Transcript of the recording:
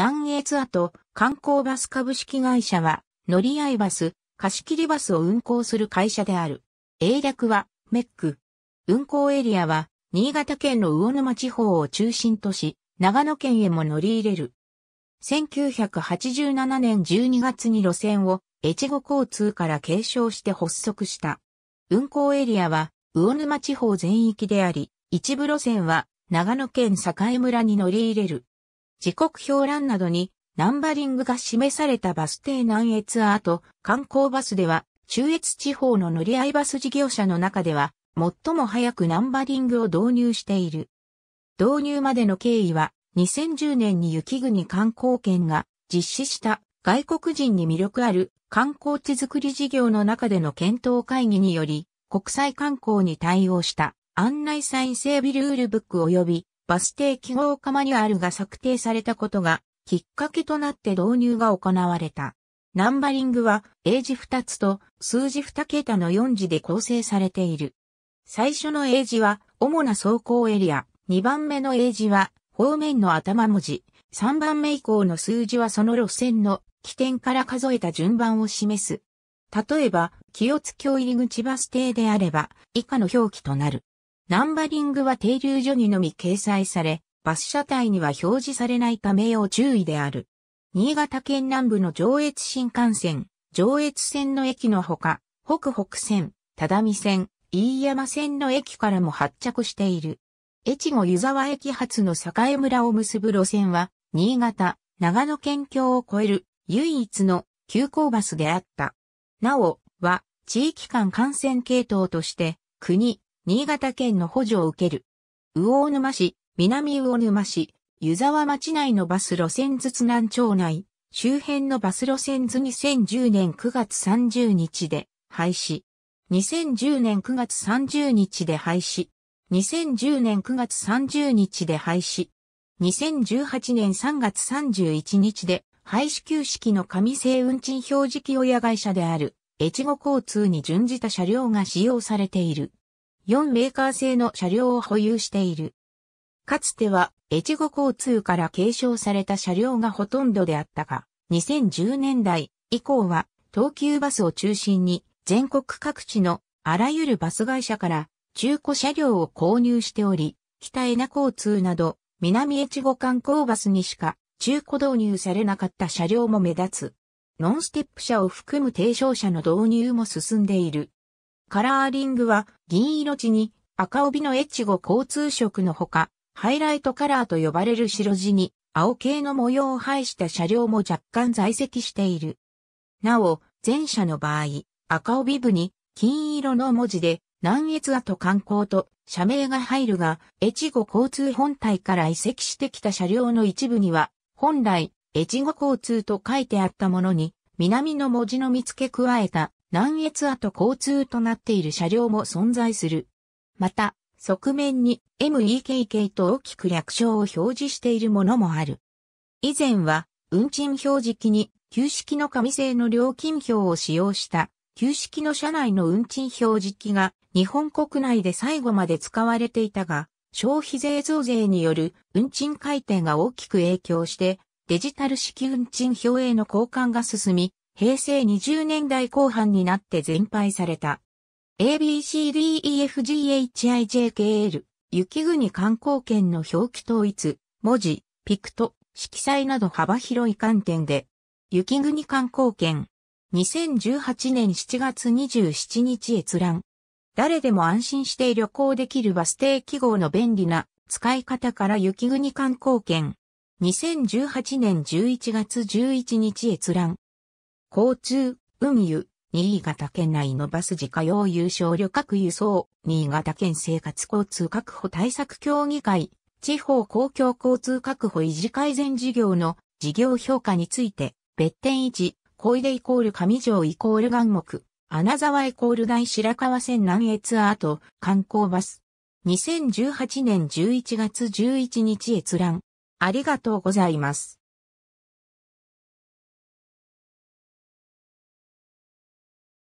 南越跡観光バス株式会社は、乗り合いバス、貸切バスを運行する会社である。英略は、メック。運行エリアは、新潟県の魚沼地方を中心とし、長野県へも乗り入れる。1987年12月に路線を、越後交通から継承して発足した。運行エリアは、魚沼地方全域であり、一部路線は、長野県栄村に乗り入れる。時刻表欄などにナンバリングが示されたバス停南越アート、観光バスでは、中越地方の乗り合いバス事業者の中では、最も早くナンバリングを導入している。導入までの経緯は、2010年に雪国観光圏が実施した外国人に魅力ある観光地づくり事業の中での検討会議により、国際観光に対応した案内ン整備ルールブック及びバス停記号化マニュアルが策定されたことがきっかけとなって導入が行われた。ナンバリングは英字2つと数字2桁の4字で構成されている。最初の英字は主な走行エリア、2番目の英字は方面の頭文字、3番目以降の数字はその路線の起点から数えた順番を示す。例えば、清津京入口バス停であれば、以下の表記となる。ナンバリングは停留所にのみ掲載され、バス車体には表示されないため要注意である。新潟県南部の上越新幹線、上越線の駅のほか、北北線、只見線、飯山線の駅からも発着している。越後湯沢駅発の栄村を結ぶ路線は、新潟、長野県境を越える唯一の急行バスであった。なお、は、地域間幹線系統として、国、新潟県の補助を受ける。魚沼市、南魚沼市、湯沢町内のバス路線図津南町内、周辺のバス路線図2010年9月30日で廃止。2010年9月30日で廃止。2010年9月30日で廃止。2018年3月31日で廃止旧式の紙製運賃表示機親会社である越後交通に準じた車両が使用されている。4メーカー製の車両を保有している。かつては、越後交通から継承された車両がほとんどであったが、2010年代以降は、東急バスを中心に、全国各地のあらゆるバス会社から中古車両を購入しており、北江名交通など、南越後観光バスにしか中古導入されなかった車両も目立つ。ノンステップ車を含む低床車の導入も進んでいる。カラーリングは銀色地に赤帯の越後交通色のほか、ハイライトカラーと呼ばれる白地に青系の模様を配した車両も若干在籍している。なお、前者の場合、赤帯部に金色の文字で南越跡観光と社名が入るが、越後交通本体から移籍してきた車両の一部には、本来、越後交通と書いてあったものに、南の文字の見付け加えた南越跡交通となっている車両も存在する。また、側面に MEKK と大きく略称を表示しているものもある。以前は、運賃表示機に旧式の紙製の料金表を使用した旧式の車内の運賃表示機が日本国内で最後まで使われていたが、消費税増税による運賃改定が大きく影響して、デジタル式運賃表への交換が進み、平成20年代後半になって全廃された。ABCDEFGHIJKL、雪国観光圏の表記統一、文字、ピクト、色彩など幅広い観点で、雪国観光圏、2018年7月27日閲覧。誰でも安心して旅行できるバス停記号の便利な使い方から雪国観光圏。2018年11月11日閲覧。交通、運輸、新潟県内のバス自家用優勝旅客輸送、新潟県生活交通確保対策協議会、地方公共交通確保維持改善事業の事業評価について、別点1、小出イコール上条イコール眼目、穴沢イコール大白川線南越アート、観光バス。2018年11月11日閲覧。ありがとうございます。